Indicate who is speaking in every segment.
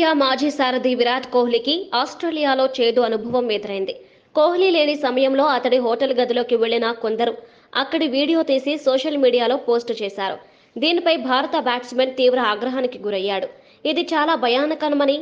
Speaker 1: India మాజీ సారథి విరాట్ కోహ్లీకి ఆస్ట్రేలియాలో చేదు అనుభవం ఎదురైంది కోహ్లీ లేని సమయంలో అతడి హోటల్ గదిలోకి వెళ్లిన కొందరు అక్కడి వీడియో తీసి సోషల్ మీడియాలో పోస్ట్ చేశారు దీనిపై భారత బ్యాట్స్మెన్ తీవ్ర ఆగ్రహానికి గురయ్యాడు ఇది చాలా భయానకమని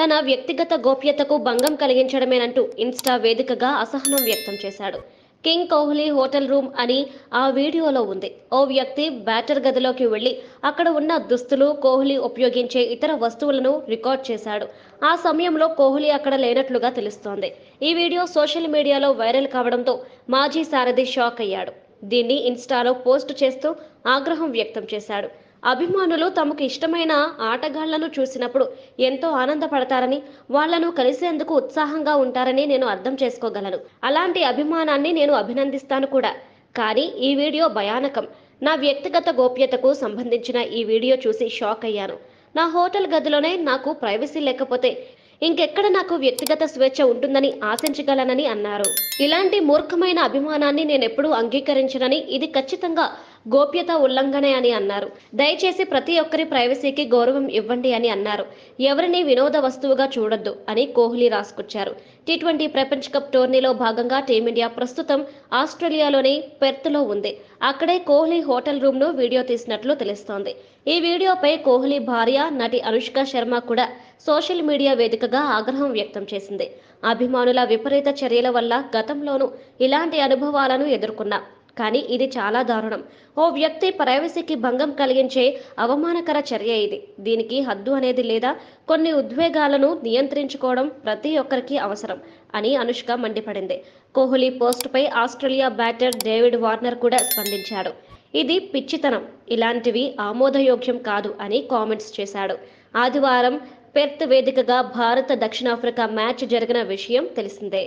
Speaker 1: తన వ్యక్తిగత గోప్యతకు భంగం కలిగించడమేనంటూ ఇన్స్టా వేదికగా అసహనం వ్యక్తం చేశాడు కింగ్ కోహ్లీ హోటల్ రూమ్ అని ఆ వీడియోలో ఉంది ఓ వ్యక్తి బ్యాటర్ గదిలోకి వెళ్ళి అక్కడ ఉన్న దుస్తులు కోహ్లీ ఉపయోగించే ఇతర వస్తువులను రికార్డ్ చేశాడు ఆ సమయంలో కోహ్లీ అక్కడ లేనట్లుగా తెలుస్తోంది ఈ వీడియో సోషల్ మీడియాలో వైరల్ కావడంతో మాజీ సారథి షాక్ అయ్యాడు దీన్ని ఇన్స్టాలో పోస్ట్ చేస్తూ ఆగ్రహం వ్యక్తం చేశాడు అభిమానులు తమకు ఇష్టమైన ఆటగాళ్లను చూసినప్పుడు ఎంతో ఆనందపడతారని వాళ్లను కలిసేందుకు ఉత్సాహంగా ఉంటారని నేను అర్థం చేసుకోగలను అలాంటి అభిమానాన్ని నేను అభినందిస్తాను కూడా కానీ ఈ వీడియో భయానకం నా వ్యక్తిగత గోప్యతకు సంబంధించిన ఈ వీడియో చూసి షాక్ అయ్యాను నా హోటల్ గదిలోనే నాకు ప్రైవసీ లేకపోతే ఇంకెక్కడ నాకు వ్యక్తిగత స్వేచ్ఛ ఉంటుందని ఆశించగలనని అన్నారు ఇలాంటి మూర్ఖమైన అభిమానాన్ని నేనెప్పుడూ అంగీకరించనని ఇది ఖచ్చితంగా గోప్యత ఉల్లంఘన అని అన్నారు దయచేసి ప్రతి ఒక్కరి ప్రైవసీకి గౌరవం ఇవ్వండి అని అన్నారు ఎవరిని వినోద వస్తువుగా చూడొద్దు అని కోహ్లీ రాసుకొచ్చారు టీ ట్వంటీ ప్రపంచ కప్ టోర్నీలో భాగంగా టీమిండియా ప్రస్తుతం ఆస్ట్రేలియాలోని పెర్త్లో ఉంది అక్కడే కోహ్లీ హోటల్ రూమ్ను వీడియో తీసినట్లు తెలుస్తోంది ఈ వీడియోపై కోహ్లీ భార్య నటి అనుష్క శర్మ కూడా సోషల్ మీడియా వేదికగా ఆగ్రహం వ్యక్తం చేసింది అభిమానుల విపరీత చర్యల వల్ల గతంలోనూ ఇలాంటి అనుభవాలను ఎదుర్కొన్నా కానీ ఇది చాలా దారుణం ఓ వ్యక్తి ప్రైవసీకి భంగం కలిగించే అవమానకర చర్య ఇది దీనికి హద్దు అనేది లేదా కొన్ని ఉద్వేగాలను నియంత్రించుకోవడం ప్రతి ఒక్కరికి అవసరం అని అనుష్క మండిపడింది కోహ్లీ పై ఆస్ట్రేలియా బ్యాటర్ డేవిడ్ వార్నర్ కూడా స్పందించాడు ఇది పిచ్చితనం ఇలాంటివి ఆమోదయోగ్యం కాదు అని కామెంట్స్ చేశాడు ఆదివారం పెర్త్ వేదికగా భారత దక్షిణాఫ్రికా మ్యాచ్ జరిగిన విషయం తెలిసిందే